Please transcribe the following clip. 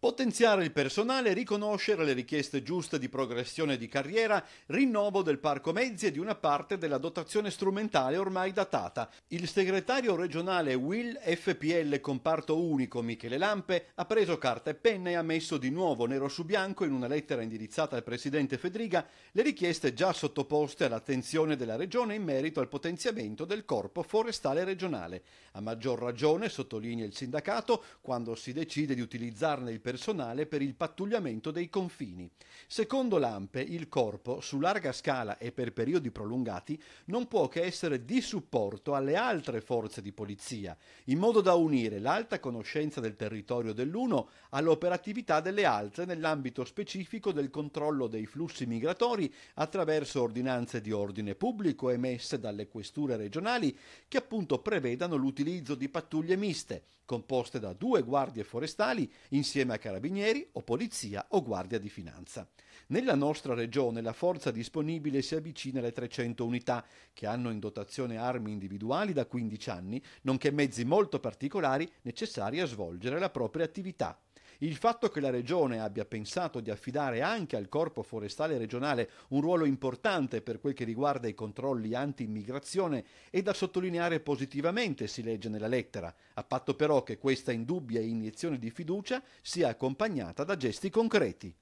Potenziare il personale, riconoscere le richieste giuste di progressione di carriera, rinnovo del parco mezzi e di una parte della dotazione strumentale ormai datata. Il segretario regionale Will FPL Comparto Unico Michele Lampe ha preso carta e penna e ha messo di nuovo nero su bianco in una lettera indirizzata al presidente Fedriga le richieste già sottoposte all'attenzione della regione in merito al potenziamento del corpo forestale regionale. A maggior ragione, sottolinea il sindacato, quando si decide di utilizzarne il personale per il pattugliamento dei confini. Secondo l'AMPE, il corpo, su larga scala e per periodi prolungati, non può che essere di supporto alle altre forze di polizia, in modo da unire l'alta conoscenza del territorio dell'uno all'operatività delle altre nell'ambito specifico del controllo dei flussi migratori attraverso ordinanze di ordine pubblico emesse dalle questure regionali che appunto prevedano l'utilizzo di pattuglie miste, composte da due guardie forestali insieme a carabinieri o polizia o guardia di finanza. Nella nostra regione la forza disponibile si avvicina alle 300 unità, che hanno in dotazione armi individuali da 15 anni, nonché mezzi molto particolari necessari a svolgere la propria attività il fatto che la Regione abbia pensato di affidare anche al Corpo Forestale regionale un ruolo importante per quel che riguarda i controlli anti-immigrazione è da sottolineare positivamente, si legge nella lettera, a patto però che questa indubbia iniezione di fiducia sia accompagnata da gesti concreti.